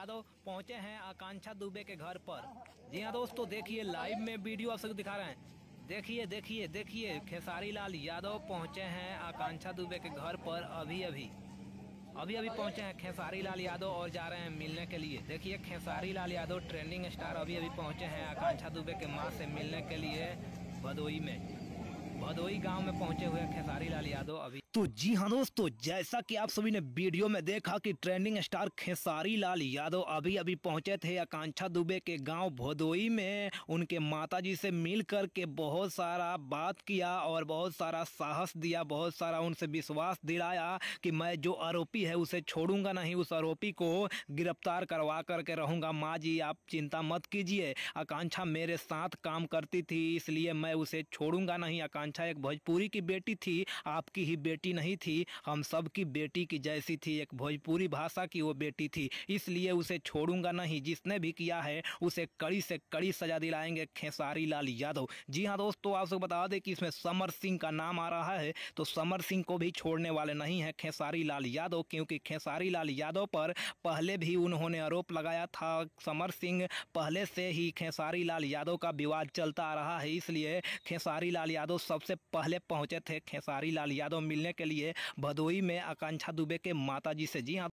यादव पहुंचे हैं आकांक्षा दुबे के घर पर जी हाँ दोस्तों देखिए लाइव में वीडियो आप सबको दिखा रहे हैं देखिए देखिए देखिए खेसारी लाल यादव पहुंचे हैं आकांक्षा दुबे के घर पर अभी अभी अभी अभी पहुंचे हैं खेसारी लाल यादव और जा रहे हैं मिलने के लिए देखिए खेसारी लाल यादव ट्रेंडिंग स्टार अभी अभी पहुंचे हैं आकांक्षा दुबे के माँ से मिलने के लिए भदोई में भदोई गांव में पहुंचे हुए खेसारी लाल यादव अभी तो जी हाँ दोस्तों तो जैसा कि आप सभी ने वीडियो में देखा कि ट्रेंडिंग स्टार खेसारी लाल यादव अभी अभी पहुंचे थे आकांक्षा दुबे के गांव भदोई में उनके माताजी से मिल करके बहुत सारा बात किया और बहुत सारा साहस दिया बहुत सारा उनसे विश्वास दिलाया कि मैं जो आरोपी है उसे छोड़ूंगा नहीं उस आरोपी को गिरफ्तार करवा करके रहूँगा माँ जी आप चिंता मत कीजिए आकांक्षा मेरे साथ काम करती थी इसलिए मैं उसे छोड़ूंगा नहीं आकांक्षा एक भोजपुरी की बेटी थी आपकी ही बेटी नहीं थी हम सब की बेटी की जैसी थी एक भोजपुरी भाषा की वो बेटी थी इसलिए उसे छोड़ूंगा नहीं जिसने भी किया है उसे कड़ी से कड़ी सजा दिलाएंगे खेसारी लाल यादव जी हाँ दोस्तों आपको बता दें कि इसमें समर सिंह का नाम आ रहा है तो समर सिंह को भी छोड़ने वाले नहीं है खेसारी लाल यादव क्योंकि खेसारी लाल यादव पर पहले भी उन्होंने आरोप लगाया था समर सिंह पहले से ही खेसारी लाल यादव का विवाद चलता आ रहा है इसलिए खेसारी लाल यादव सबसे से पहले पहुंचे थे खेसारी लाल यादव मिलने के लिए भदोई में आकांक्षा दुबे के माताजी से जी हाँ